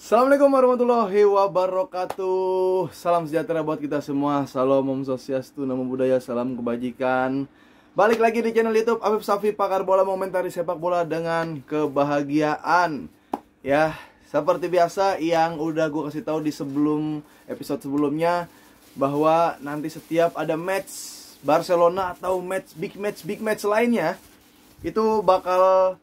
Assalamualaikum warahmatullahi wabarakatuh Salam sejahtera buat kita semua Salam Om tuh Namo budaya Salam Kebajikan Balik lagi di channel Youtube Afif Safi, pakar bola momentari sepak bola dengan kebahagiaan Ya, seperti biasa yang udah gue kasih tahu di sebelum episode sebelumnya Bahwa nanti setiap ada match Barcelona atau match big match big match lainnya Itu bakal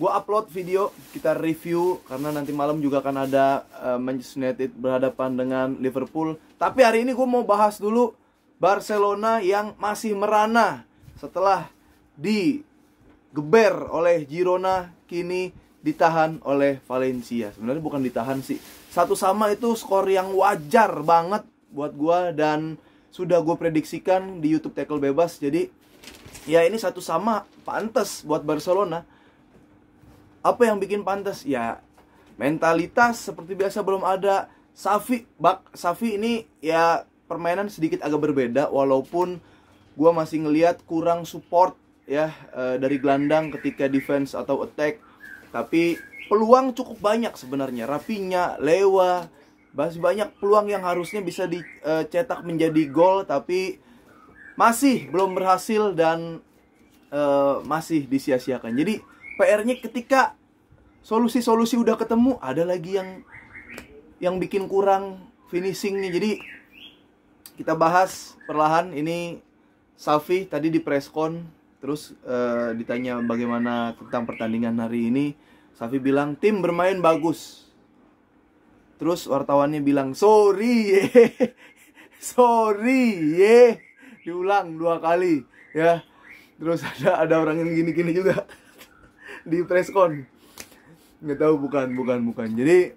gue upload video kita review karena nanti malam juga akan ada uh, Manchester United berhadapan dengan Liverpool. Tapi hari ini gue mau bahas dulu Barcelona yang masih merana setelah digeber oleh Girona kini ditahan oleh Valencia. Sebenarnya bukan ditahan sih. Satu sama itu skor yang wajar banget buat gue dan sudah gue prediksikan di YouTube Tackle Bebas. Jadi ya ini satu sama pantas buat Barcelona apa yang bikin pantas ya mentalitas seperti biasa belum ada Safi bak Safi ini ya permainan sedikit agak berbeda walaupun gue masih ngelihat kurang support ya e, dari gelandang ketika defense atau attack tapi peluang cukup banyak sebenarnya rapinya lewa masih banyak peluang yang harusnya bisa dicetak eh, menjadi gol tapi masih belum berhasil dan e, masih disia-siakan jadi PR-nya ketika solusi-solusi udah ketemu ada lagi yang yang bikin kurang finishingnya jadi kita bahas perlahan ini Safi tadi di preskon terus uh, ditanya bagaimana tentang pertandingan hari ini Safi bilang tim bermain bagus terus wartawannya bilang sorry ye sorry ye diulang dua kali ya terus ada ada orang yang gini-gini juga di presscon nggak tahu bukan bukan bukan jadi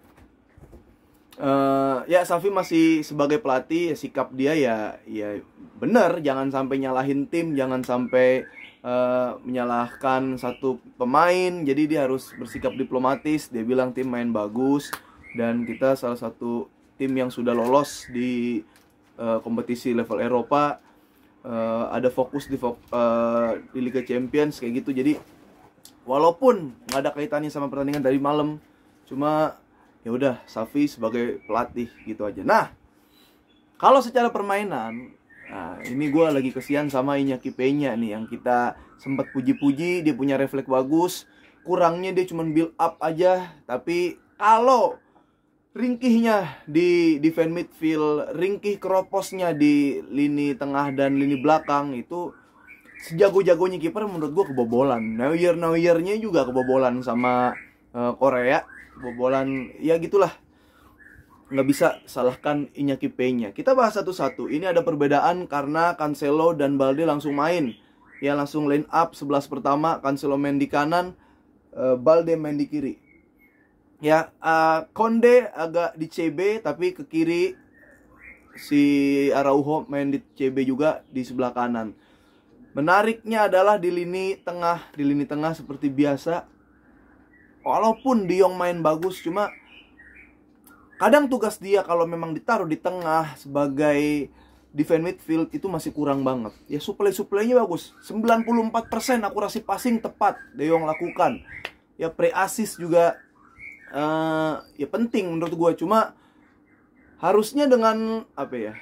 uh, ya Safi masih sebagai pelatih ya, sikap dia ya ya benar jangan sampai nyalahin tim jangan sampai uh, menyalahkan satu pemain jadi dia harus bersikap diplomatis dia bilang tim main bagus dan kita salah satu tim yang sudah lolos di uh, kompetisi level Eropa uh, ada fokus di, uh, di Liga Champions kayak gitu jadi walaupun nggak ada kaitannya sama pertandingan dari malam cuma ya udah Safi sebagai pelatih gitu aja nah kalau secara permainan nah ini gue lagi kesian sama Inyaki Penya nih yang kita sempat puji-puji dia punya refleks bagus kurangnya dia cuma build up aja tapi kalau ringkihnya di defend midfield ringkih keroposnya di lini tengah dan lini belakang itu sejago-jagonya kiper menurut gua kebobolan. New Year New Year-nya juga kebobolan sama uh, Korea, kebobolan ya gitulah. Nggak bisa salahkan P-nya. Kita bahas satu-satu. Ini ada perbedaan karena Cancelo dan Balde langsung main. Ya langsung line up sebelas pertama, Cancelo main di kanan, uh, Balde main di kiri. Ya, uh, eh, Konde agak di CB tapi ke kiri si Araujo main di CB juga di sebelah kanan Menariknya adalah di lini tengah, di lini tengah seperti biasa. Walaupun Diong main bagus, cuma kadang tugas dia kalau memang ditaruh di tengah sebagai defend midfield itu masih kurang banget. Ya supply suplainya bagus. 94% akurasi passing tepat Diong lakukan. Ya pre assist juga uh, ya penting menurut gue. cuma harusnya dengan apa ya?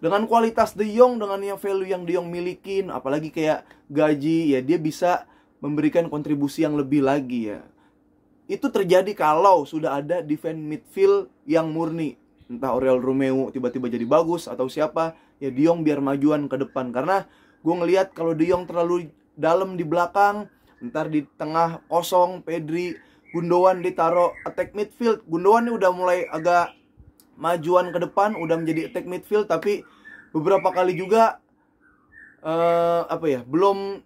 dengan kualitas De Jong dengan yang value yang De Jong milikin apalagi kayak gaji ya dia bisa memberikan kontribusi yang lebih lagi ya itu terjadi kalau sudah ada defense midfield yang murni entah Aurel Romeo tiba-tiba jadi bagus atau siapa ya De Jong biar majuan ke depan karena gue ngelihat kalau De Jong terlalu dalam di belakang ntar di tengah kosong Pedri Gundogan ditaruh attack midfield Gundogan ini udah mulai agak majuan ke depan udah menjadi attack midfield tapi beberapa kali juga uh, apa ya belum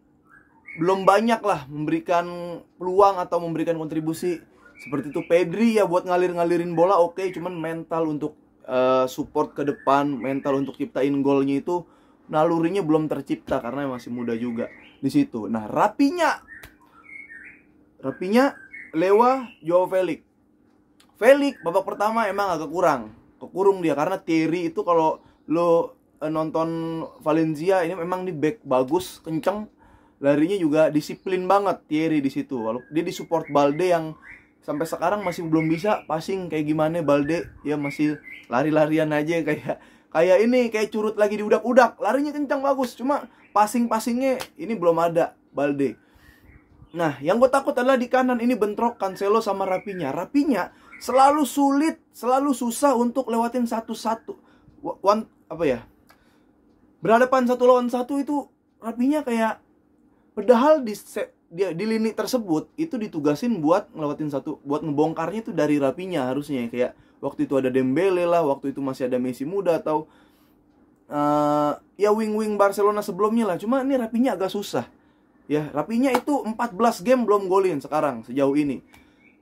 belum banyak lah memberikan peluang atau memberikan kontribusi seperti itu Pedri ya buat ngalir-ngalirin bola oke okay, cuman mental untuk uh, support ke depan mental untuk ciptain golnya itu nalurinya belum tercipta karena masih muda juga di situ nah rapinya rapinya Lewa Joao Felix Felix babak pertama emang agak kurang kekurung dia karena Thierry itu kalau lo eh, nonton Valencia ini memang di back bagus kenceng larinya juga disiplin banget Thierry di situ dia di support Balde yang sampai sekarang masih belum bisa passing kayak gimana Balde ya masih lari-larian aja kayak kayak ini kayak curut lagi di udak-udak larinya kencang bagus cuma passing-passingnya ini belum ada Balde nah yang gue takut adalah di kanan ini bentrok Cancelo sama Rapinya Rapinya selalu sulit, selalu susah untuk lewatin satu-satu. One apa ya? Berhadapan satu lawan satu itu rapinya kayak padahal di di, di lini tersebut itu ditugasin buat ngelewatin satu buat ngebongkarnya itu dari rapinya harusnya kayak waktu itu ada Dembele lah, waktu itu masih ada Messi muda atau uh, ya wing-wing Barcelona sebelumnya lah. Cuma ini rapinya agak susah. Ya, rapinya itu 14 game belum golin sekarang sejauh ini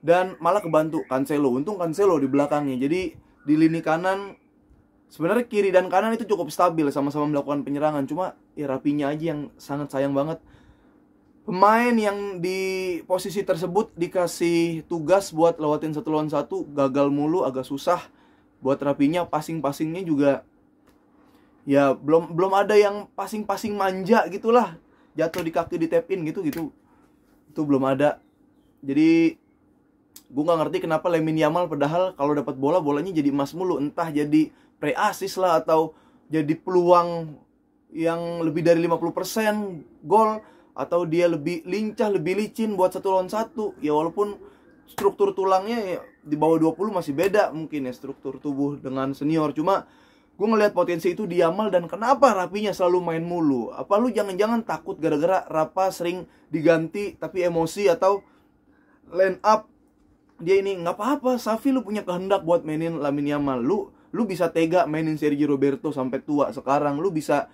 dan malah kebantu Cancelo untung Cancelo di belakangnya jadi di lini kanan sebenarnya kiri dan kanan itu cukup stabil sama-sama melakukan penyerangan cuma ya rapinya aja yang sangat sayang banget pemain yang di posisi tersebut dikasih tugas buat lewatin satu lawan satu gagal mulu agak susah buat rapinya passing-passingnya juga ya belum belum ada yang passing-passing manja gitulah jatuh di kaki di tap in gitu gitu itu belum ada jadi gue gak ngerti kenapa Lemin Yamal padahal kalau dapat bola bolanya jadi emas mulu entah jadi pre assist lah atau jadi peluang yang lebih dari 50% gol atau dia lebih lincah lebih licin buat satu lawan satu ya walaupun struktur tulangnya ya, di bawah 20 masih beda mungkin ya struktur tubuh dengan senior cuma gue ngelihat potensi itu di Yamal dan kenapa Rapinya selalu main mulu apa lu jangan-jangan takut gara-gara Rapa sering diganti tapi emosi atau line up dia ini nggak apa-apa Safi lu punya kehendak buat mainin Lamin Yamal lu lu bisa tega mainin Sergio Roberto sampai tua sekarang lu bisa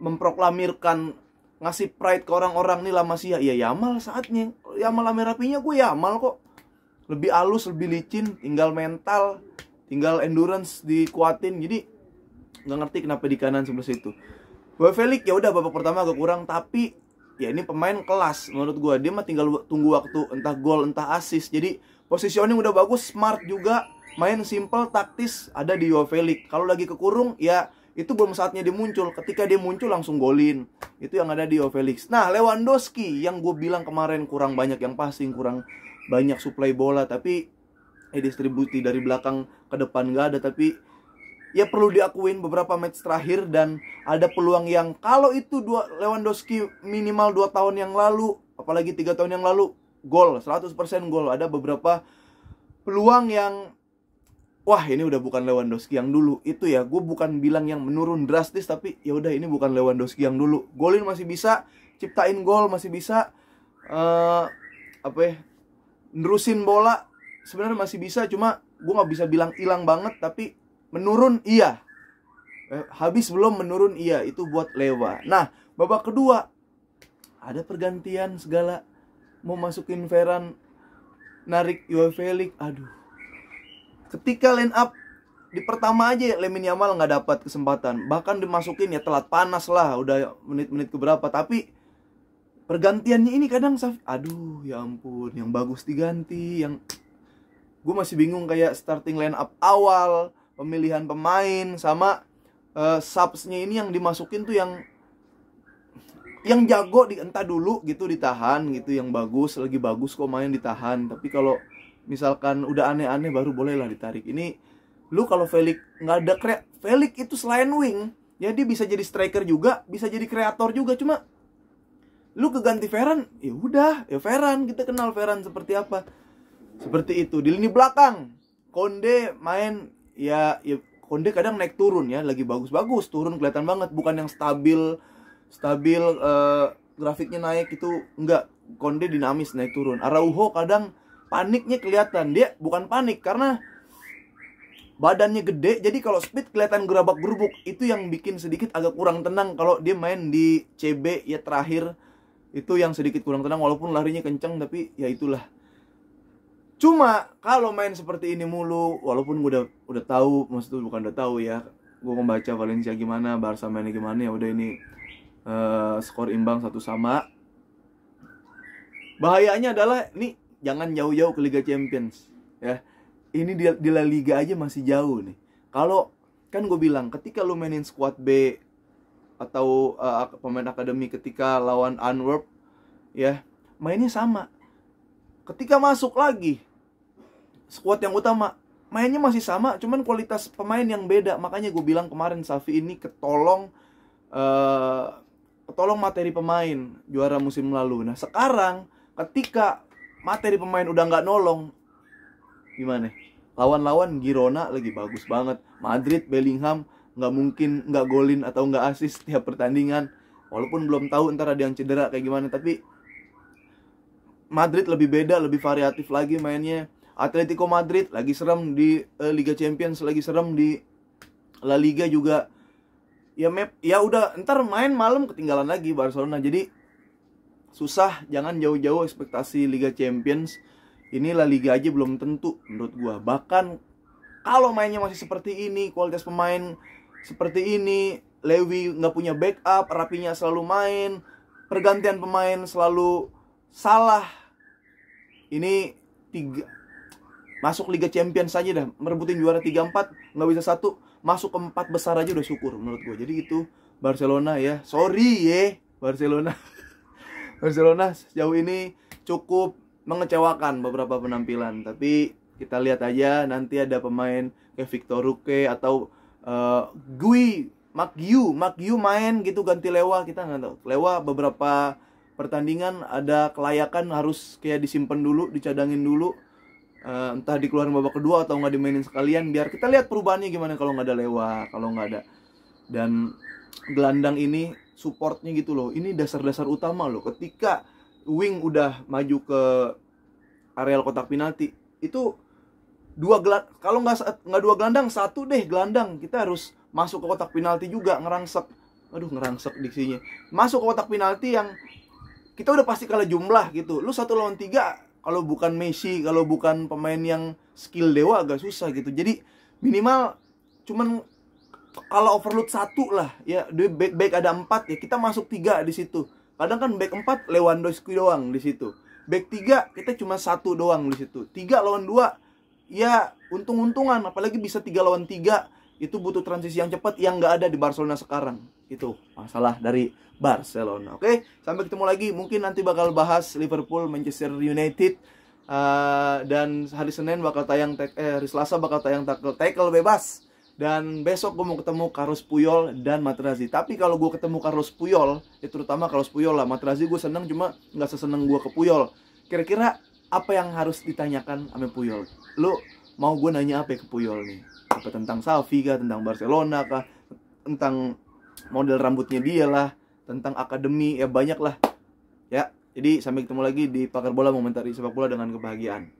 memproklamirkan ngasih pride ke orang-orang nih lama sih ya Yamal saatnya Yamal lama rapinya gue Yamal kok lebih halus lebih licin tinggal mental tinggal endurance dikuatin jadi nggak ngerti kenapa di kanan sebelah situ gue Felix ya udah babak pertama agak kurang tapi ya ini pemain kelas menurut gue dia mah tinggal tunggu waktu entah gol entah assist jadi Positioning udah bagus, smart juga, main simple, taktis, ada di Juve Kalau lagi kekurung, ya itu belum saatnya dia muncul. Ketika dia muncul langsung golin. Itu yang ada di Juve Nah, Lewandowski yang gue bilang kemarin kurang banyak yang passing, kurang banyak supply bola, tapi eh, distribusi dari belakang ke depan gak ada, tapi ya perlu diakuin beberapa match terakhir dan ada peluang yang kalau itu dua Lewandowski minimal 2 tahun yang lalu apalagi tiga tahun yang lalu gol 100% gol ada beberapa peluang yang wah ini udah bukan Lewandowski yang dulu itu ya gue bukan bilang yang menurun drastis tapi ya udah ini bukan Lewandowski yang dulu golin masih bisa ciptain gol masih bisa uh, apa ya nerusin bola sebenarnya masih bisa cuma gue nggak bisa bilang hilang banget tapi menurun iya eh, habis belum menurun iya itu buat Lewa nah babak kedua ada pergantian segala mau masukin Veran narik Yoel Felix aduh ketika line up di pertama aja ya, Lemin Yamal nggak dapat kesempatan bahkan dimasukin ya telat panas lah udah menit-menit keberapa tapi pergantiannya ini kadang aduh ya ampun yang bagus diganti yang gue masih bingung kayak starting line up awal pemilihan pemain sama uh, subsnya ini yang dimasukin tuh yang yang jago di entah dulu gitu ditahan gitu yang bagus lagi bagus kok main ditahan tapi kalau misalkan udah aneh-aneh baru bolehlah ditarik ini lu kalau Felix nggak ada kre Felix itu selain wing ya bisa jadi striker juga bisa jadi kreator juga cuma lu keganti Ferran ya udah ya Ferran kita kenal Ferran seperti apa seperti itu di lini belakang Konde main ya, ya Konde kadang naik turun ya lagi bagus-bagus turun kelihatan banget bukan yang stabil stabil uh, grafiknya naik itu enggak Konde dinamis naik turun Arauho kadang paniknya kelihatan dia bukan panik karena badannya gede jadi kalau speed kelihatan gerabak gerubuk itu yang bikin sedikit agak kurang tenang kalau dia main di CB ya terakhir itu yang sedikit kurang tenang walaupun larinya kenceng tapi ya itulah cuma kalau main seperti ini mulu walaupun gue udah udah tahu maksudnya bukan udah tahu ya gue membaca Valencia gimana Barca mainnya gimana ya udah ini Eh, skor imbang satu sama. Bahayanya adalah nih jangan jauh-jauh ke Liga Champions ya. Ini di, di La Liga aja masih jauh nih. Kalau kan gue bilang ketika lu mainin squad B atau uh, pemain akademi ketika lawan Antwerp ya mainnya sama. Ketika masuk lagi squad yang utama mainnya masih sama cuman kualitas pemain yang beda makanya gue bilang kemarin Safi ini ketolong uh, ketolong materi pemain juara musim lalu. Nah sekarang ketika materi pemain udah nggak nolong, gimana? Lawan-lawan Girona lagi bagus banget. Madrid, Bellingham nggak mungkin nggak golin atau nggak asis setiap pertandingan. Walaupun belum tahu ntar ada yang cedera kayak gimana, tapi Madrid lebih beda, lebih variatif lagi mainnya. Atletico Madrid lagi serem di eh, Liga Champions, lagi serem di La Liga juga ya map ya udah ntar main malam ketinggalan lagi Barcelona jadi susah jangan jauh-jauh ekspektasi Liga Champions inilah Liga aja belum tentu menurut gua bahkan kalau mainnya masih seperti ini kualitas pemain seperti ini Lewi nggak punya backup Rapinya selalu main pergantian pemain selalu salah ini tiga Masuk Liga Champions saja dah, merebutin juara tiga empat nggak bisa satu, masuk ke empat besar aja udah syukur menurut gue. Jadi itu Barcelona ya. Sorry ye, Barcelona. Barcelona sejauh ini cukup mengecewakan beberapa penampilan, tapi kita lihat aja nanti ada pemain kayak Victor Roque atau uh, Gui Magyu, Magyu main gitu ganti Lewa kita nggak tahu. Lewa beberapa pertandingan ada kelayakan harus kayak disimpan dulu, dicadangin dulu uh, entah dikeluarin babak kedua atau nggak dimainin sekalian biar kita lihat perubahannya gimana kalau nggak ada lewa kalau nggak ada dan gelandang ini supportnya gitu loh ini dasar-dasar utama loh ketika wing udah maju ke areal kotak penalti itu dua gelandang kalau nggak nggak dua gelandang satu deh gelandang kita harus masuk ke kotak penalti juga ngerangsek aduh ngerangsek diksinya masuk ke kotak penalti yang kita udah pasti kalah jumlah gitu lu satu lawan tiga kalau bukan Messi kalau bukan pemain yang skill dewa agak susah gitu jadi minimal cuman kalau overload satu lah ya di back back ada empat ya kita masuk tiga di situ kadang kan back empat Lewandowski doang di situ back tiga kita cuma satu doang di situ tiga lawan dua ya untung-untungan apalagi bisa tiga lawan tiga itu butuh transisi yang cepat yang nggak ada di Barcelona sekarang itu masalah dari Barcelona oke okay? sampai ketemu lagi mungkin nanti bakal bahas Liverpool Manchester United uh, dan hari Senin bakal tayang eh, hari Selasa bakal tayang tackle tackle bebas dan besok gue mau ketemu Carlos Puyol dan Matrazi. tapi kalau gue ketemu Carlos Puyol ya terutama Carlos Puyol lah Matrazi gue seneng cuma nggak seseneng gue ke Puyol kira-kira apa yang harus ditanyakan sama Puyol lu mau gue nanya apa ya ke Puyol nih apa tentang Safi kah, tentang Barcelona kah, tentang model rambutnya dia lah, tentang akademi ya banyak lah. Ya, jadi sampai ketemu lagi di Pakar Bola Momentari Sepak Bola dengan kebahagiaan.